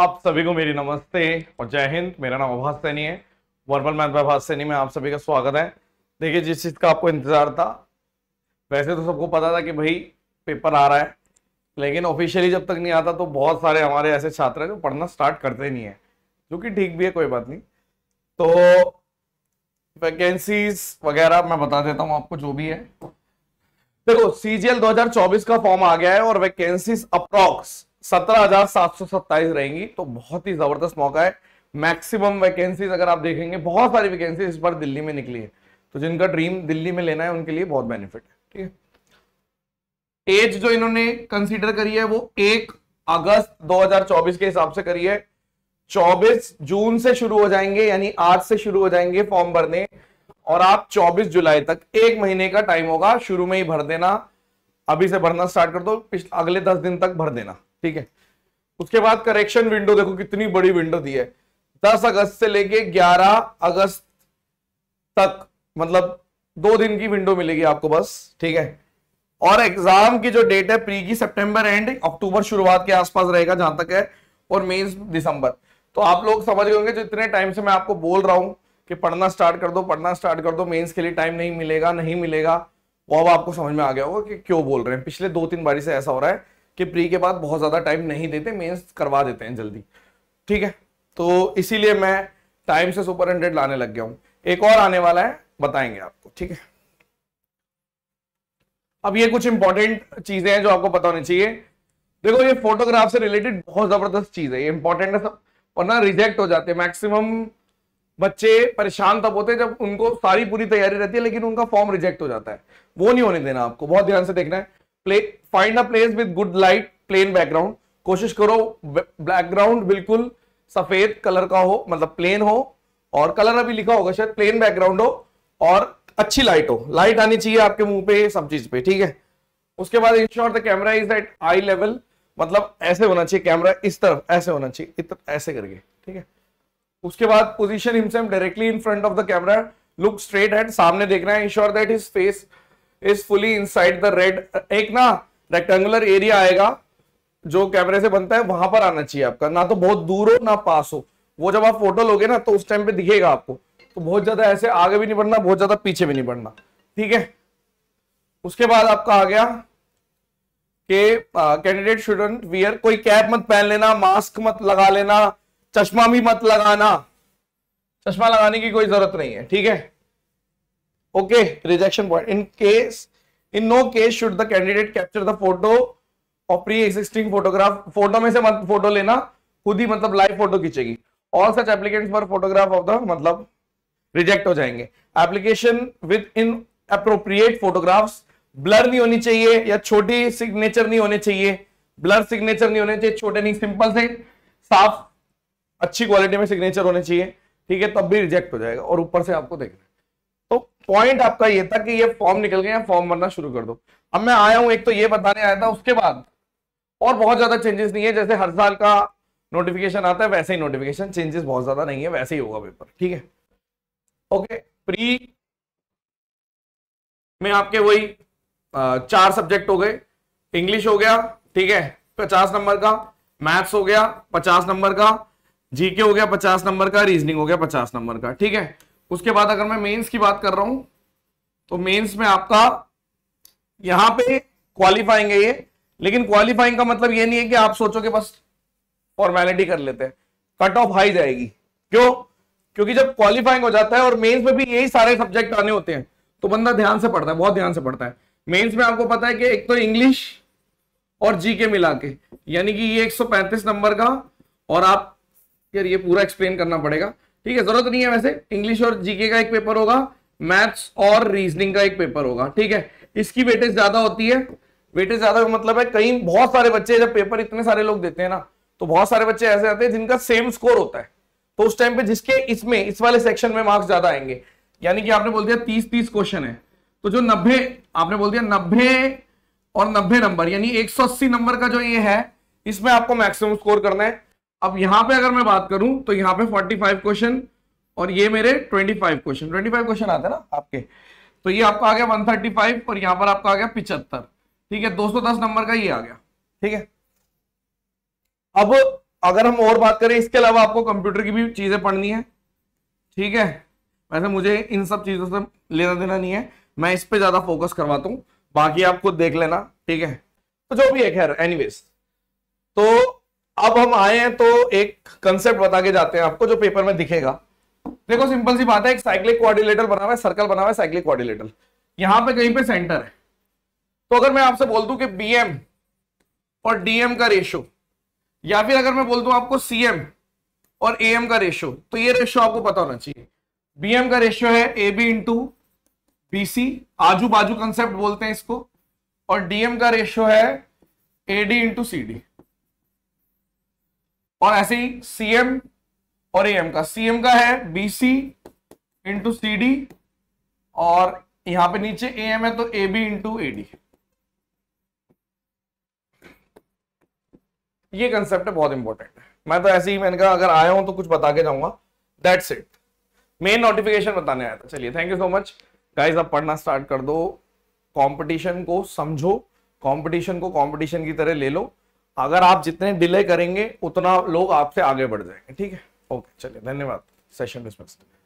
आप सभी को मेरी नमस्ते और जय हिंद मेरा नाम अभाष सैनी है वर्बल मैथ बाय सैनी में आप सभी का स्वागत है देखिए जिस चीज़ का आपको इंतज़ार था वैसे तो सबको पता था कि भाई पेपर आ रहा है लेकिन ऑफिशियली जब तक नहीं आता तो बहुत सारे हमारे ऐसे छात्र हैं जो पढ़ना स्टार्ट करते नहीं है जो कि ठीक भी है कोई बात नहीं तो वैकेंसीज वगैरह मैं बता देता हूँ आपको जो भी है देखो सी जी का फॉर्म आ गया है और वैकेंसीज अप्रॉक्स सत्रह रहेंगी तो बहुत ही जबरदस्त मौका है मैक्सिमम वैकेंसीज अगर आप देखेंगे बहुत सारी वैकेंसी इस बार दिल्ली में निकली है तो जिनका ड्रीम दिल्ली में लेना है उनके लिए बहुत बेनिफिट है ठीक है एज जो इन्होंने कंसीडर करी है वो एक अगस्त 2024 के हिसाब से करी है 24 जून से शुरू हो जाएंगे यानी आज से शुरू हो जाएंगे फॉर्म भरने और आप 24 जुलाई तक एक महीने का टाइम होगा शुरू में ही भर देना अभी से भरना स्टार्ट कर दो अगले दस दिन तक भर देना ठीक है उसके बाद करेक्शन विंडो देखो कितनी बड़ी विंडो दी है दस अगस्त से लेके ग्यारह अगस्त तक मतलब दो दिन की विंडो मिलेगी आपको बस ठीक है और एग्जाम की जो डेट है प्री की सितंबर एंड अक्टूबर शुरुआत के आसपास रहेगा जहां तक है और मेंस दिसंबर तो आप लोग समझ गए होंगे जो इतने टाइम से मैं आपको बोल रहा हूं कि पढ़ना स्टार्ट कर दो पढ़ना स्टार्ट कर दो मेंस के लिए टाइम नहीं मिलेगा नहीं मिलेगा वो अब आपको समझ में आ गया होगा कि क्यों बोल रहे हैं पिछले दो तीन बारी से ऐसा हो रहा है कि प्री के बाद बहुत ज़्यादा टाइम नहीं देते मेंस करवा देते हैं जल्दी ठीक है तो इसीलिए मैं टाइम से सुपर हंड्रेड लाने लग गया हूं एक और आने वाला है बताएंगे आपको ठीक है अब ये कुछ इंपॉर्टेंट चीजें हैं जो आपको पता होनी चाहिए देखो ये फोटोग्राफ से रिलेटेड बहुत जबरदस्त चीज है ये इंपॉर्टेंट है सब वरना रिजेक्ट हो जाते हैं मैक्सिमम बच्चे परेशान तब होते हैं जब उनको सारी पूरी तैयारी रहती है लेकिन उनका फॉर्म रिजेक्ट हो जाता है वो नहीं होने देना आपको बहुत ध्यान से देखना है play find a place with good light plain background कोशिश करो बैकग्राउंड बिल्कुल सफेद कलर का हो मतलब प्लेन हो और कलर अभी लिखा होगा शायद प्लेन बैकग्राउंड हो और अच्छी लाइट हो लाइट आनी चाहिए आपके मुंह पे सब चीज पे ठीक है उसके बाद ensure the camera is at eye level मतलब ऐसे होना चाहिए कैमरा इस तरफ ऐसे होना चाहिए ऐसे करके ठीक है उसके बाद position himself directly in front of the camera look straight and सामने देख रहे हैं ensure that his face is fully inside the red एक ना रेक्टेंगुलर एरिया आएगा जो कैमरे से बनता है वहां पर आना चाहिए आपका ना तो बहुत दूर हो ना पास हो वो जब आप फोटो लोगे ना तो उस टाइम पे दिखेगा आपको तो बहुत ज्यादा ऐसे आगे भी नहीं बढ़ना बहुत ज्यादा पीछे भी नहीं बढ़ना ठीक है उसके बाद आपका आ गया के कैंडिडेट स्टूडेंट वियर कोई कैप मत पहन लेना मास्क मत लगा लेना चश्मा भी मत लगाना चश्मा लगाने की कोई जरूरत नहीं है ठीक है okay rejection point in case in no case should the candidate capture the photo और प्री एक्सिस्टिंग फोटोग्राफ फोटो में से मत फोटो लेना खुद ही मतलब लाइव फोटो खींचेगी all such applicants for photograph of the मतलब रिजेक्ट हो जाएंगे application with inappropriate photographs blur नहीं होनी चाहिए या छोटी सिग्नेचर नहीं होने चाहिए ब्लर सिग्नेचर नहीं होने चाहिए छोटे नहीं सिंपल से साफ अच्छी क्वालिटी में सिग्नेचर होने चाहिए ठीक है तब भी रिजेक्ट हो जाएगा और ऊपर से आपको देखना पॉइंट आपका ये था कि ये फॉर्म निकल गया फॉर्म भरना शुरू कर दो अब मैं आया हूं एक तो ये बताने आया था उसके बाद और बहुत ज्यादा चेंजेस नहीं है जैसे हर साल का नोटिफिकेशन आता है वैसे ही नोटिफिकेशन चेंजेस बहुत ज्यादा नहीं है वैसे ही होगा पेपर ठीक है ओके प्री में आपके वही चार सब्जेक्ट हो गए इंग्लिश हो गया ठीक है पचास नंबर का मैथ्स हो गया पचास नंबर का जीके हो गया पचास नंबर का रीजनिंग हो गया पचास नंबर का ठीक है उसके बाद अगर मैं मेंस की बात कर रहा हूं तो मेंस में आपका यहां पे क्वालिफाइंग है ये लेकिन क्वालिफाइंग का मतलब ये नहीं है कि आप सोचो कि बस फॉर्मेलिटी कर लेते हैं कट ऑफ हाई जाएगी क्यों क्योंकि जब क्वालिफाइंग हो जाता है और मेंस में भी यही सारे सब्जेक्ट आने होते हैं तो बंदा ध्यान से पढ़ता है बहुत ध्यान से पढ़ता है मेंस में आपको पता है कि एक तो इंग्लिश और जी के मिला के यानी कि ये 135 नंबर का और आप यार ये पूरा एक्सप्लेन करना पड़ेगा ठीक है जरूरत नहीं है वैसे इंग्लिश और जीके का एक पेपर होगा मैथ्स और रीजनिंग का एक पेपर होगा ठीक है इसकी वेटेज ज्यादा होती है वेटेज ज्यादा मतलब है कई बहुत सारे बच्चे जब पेपर इतने सारे लोग देते हैं ना तो बहुत सारे बच्चे ऐसे आते हैं जिनका सेम स्कोर होता है तो उस टाइम पे जिसके इसमें इस वाले सेक्शन में मार्क्स ज्यादा आएंगे यानी कि आपने बोल दिया तीस तीस क्वेश्चन है तो जो नब्बे आपने बोल दिया नब्बे और नब्बे नंबर यानी एक सौ अस्सी नंबर का जो ये है इसमें आपको मैक्सिमम स्कोर करना है अब यहां पे अगर मैं बात करूं तो यहां पे 45 क्वेश्चन और ये मेरे 25 क्वेश्चन 25 क्वेश्चन आते हैं ना आपके तो ये आपका आ गया 135 और यहां पर आपका आ गया पिचहत्तर ठीक है 210 नंबर का ये आ गया ठीक है अब अगर हम और बात करें इसके अलावा आपको कंप्यूटर की भी चीजें पढ़नी है ठीक है वैसे मुझे इन सब चीजों से लेना देना नहीं है मैं इस पर ज्यादा फोकस करवाता हूँ बाकी आप खुद देख लेना ठीक है तो जो भी है खैर एनीवेज तो अब हम आए हैं तो एक कंसेप्ट बता के जाते हैं आपको जो पेपर में दिखेगा देखो सिंपल सी बात है एक साइक्लिक क्वारिलेटर बना हुआ है सर्कल बना हुआ है साइक्लिक क्वारिलेटर यहां पे कहीं पे सेंटर है तो अगर मैं आपसे बोल दू कि बीएम और डीएम का रेशो या फिर अगर मैं बोल दू आपको सीएम और एएम का रेशो तो ये रेशो आपको पता होना चाहिए बीएम का रेशो है ए बी इंटू बीसी आजू बाजू कंसेप्ट बोलते हैं इसको और डीएम का रेशो है A D into C D और ऐसे ही सी एम और ए एम का सी एम का है B C into C D और यहां पे नीचे ए एम है तो A B into A D ये कंसेप्ट बहुत इंपॉर्टेंट है मैं तो ऐसे ही मैंने कहा अगर आया हूं तो कुछ बता के जाऊंगा दैट्स इट मेन नोटिफिकेशन बताने आया था चलिए thank you so much guys अब पढ़ना स्टार्ट कर दो कंपटीशन को समझो कंपटीशन को कंपटीशन की तरह ले लो अगर आप जितने डिले करेंगे उतना लोग आपसे आगे बढ़ जाएंगे ठीक है ओके चलिए धन्यवाद सेशन डिस्मिस्ड